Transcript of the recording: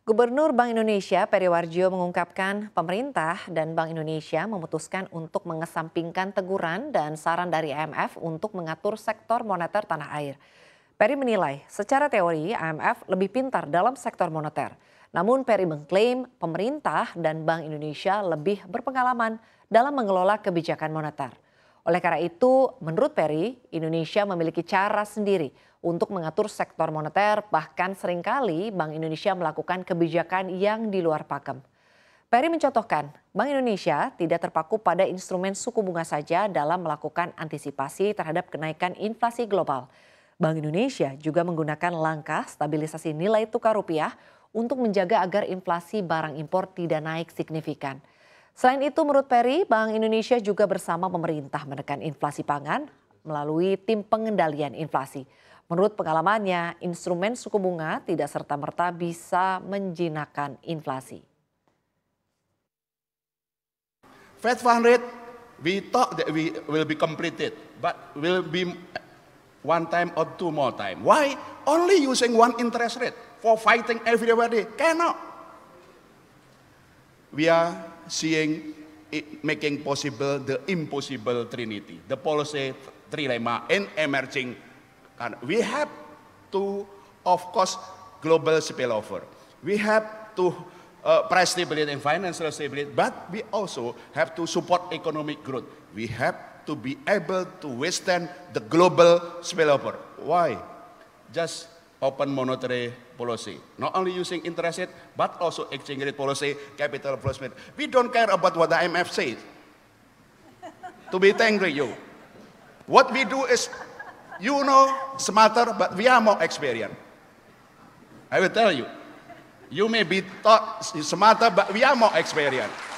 Gubernur Bank Indonesia Peri Warjo mengungkapkan pemerintah dan Bank Indonesia memutuskan untuk mengesampingkan teguran dan saran dari IMF untuk mengatur sektor moneter tanah air. Peri menilai secara teori IMF lebih pintar dalam sektor moneter. Namun Peri mengklaim pemerintah dan Bank Indonesia lebih berpengalaman dalam mengelola kebijakan moneter. Oleh karena itu, menurut Perry, Indonesia memiliki cara sendiri untuk mengatur sektor moneter, bahkan seringkali Bank Indonesia melakukan kebijakan yang di luar pakem. Perry mencontohkan, Bank Indonesia tidak terpaku pada instrumen suku bunga saja dalam melakukan antisipasi terhadap kenaikan inflasi global. Bank Indonesia juga menggunakan langkah stabilisasi nilai tukar rupiah untuk menjaga agar inflasi barang impor tidak naik signifikan. Selain itu menurut Peri, Bank Indonesia juga bersama pemerintah menekan inflasi pangan melalui tim pengendalian inflasi. Menurut pengalamannya, instrumen suku bunga tidak serta-merta bisa menjinakkan inflasi. Fed fund rate, we thought that we will be completed, but will be one time or two more time. Why? Only using one interest rate for fighting everybody. Cannot. we are seeing it making possible the impossible trinity, the policy trilemma and emerging. And we have to, of course, global spillover. We have to uh, price stability and financial stability, but we also have to support economic growth. We have to be able to withstand the global spillover. Why? Just open monetary policy. Not only using interest rate, but also exchange rate policy, capital placement. We don't care about what the IMF says. to be angry you. What we do is, you know, smarter, but we are more experienced. I will tell you. You may be taught smarter, but we are more experienced.